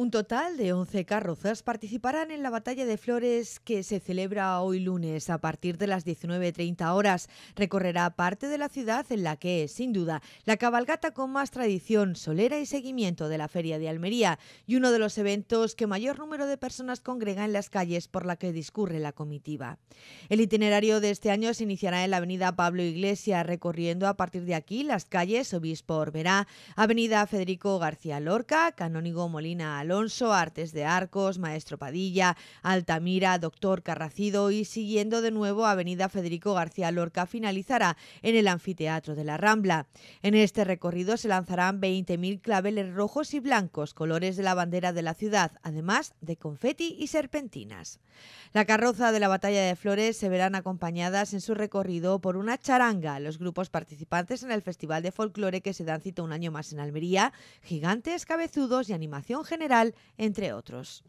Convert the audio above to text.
Un total de 11 carrozas participarán en la Batalla de Flores que se celebra hoy lunes a partir de las 19.30 horas. Recorrerá parte de la ciudad en la que es, sin duda, la cabalgata con más tradición, solera y seguimiento de la Feria de Almería y uno de los eventos que mayor número de personas congrega en las calles por la que discurre la comitiva. El itinerario de este año se iniciará en la avenida Pablo Iglesias, recorriendo a partir de aquí las calles Obispo Orberá, avenida Federico García Lorca, Canónigo Molina Alonso, Artes de Arcos, Maestro Padilla, Altamira, Doctor Carracido y siguiendo de nuevo Avenida Federico García Lorca finalizará en el Anfiteatro de la Rambla. En este recorrido se lanzarán 20.000 claveles rojos y blancos, colores de la bandera de la ciudad, además de confeti y serpentinas. La carroza de la Batalla de Flores se verán acompañadas en su recorrido por una charanga. Los grupos participantes en el Festival de Folclore que se dan cita un año más en Almería, gigantes, cabezudos y animación general entre otros.